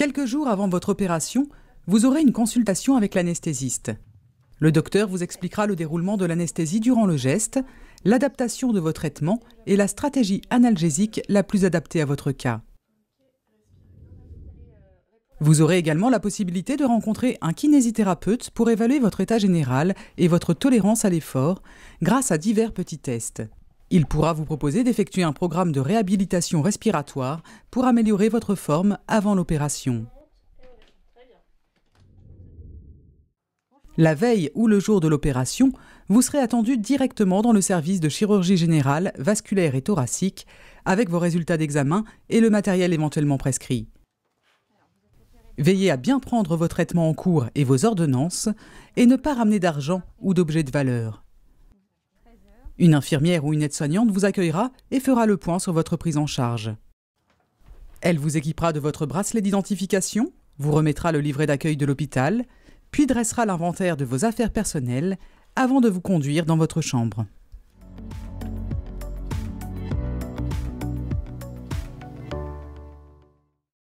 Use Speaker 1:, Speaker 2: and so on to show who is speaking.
Speaker 1: Quelques jours avant votre opération, vous aurez une consultation avec l'anesthésiste. Le docteur vous expliquera le déroulement de l'anesthésie durant le geste, l'adaptation de vos traitements et la stratégie analgésique la plus adaptée à votre cas. Vous aurez également la possibilité de rencontrer un kinésithérapeute pour évaluer votre état général et votre tolérance à l'effort grâce à divers petits tests. Il pourra vous proposer d'effectuer un programme de réhabilitation respiratoire pour améliorer votre forme avant l'opération. La veille ou le jour de l'opération, vous serez attendu directement dans le service de chirurgie générale, vasculaire et thoracique, avec vos résultats d'examen et le matériel éventuellement prescrit. Veillez à bien prendre vos traitements en cours et vos ordonnances, et ne pas ramener d'argent ou d'objets de valeur. Une infirmière ou une aide-soignante vous accueillera et fera le point sur votre prise en charge. Elle vous équipera de votre bracelet d'identification, vous remettra le livret d'accueil de l'hôpital, puis dressera l'inventaire de vos affaires personnelles avant de vous conduire dans votre chambre.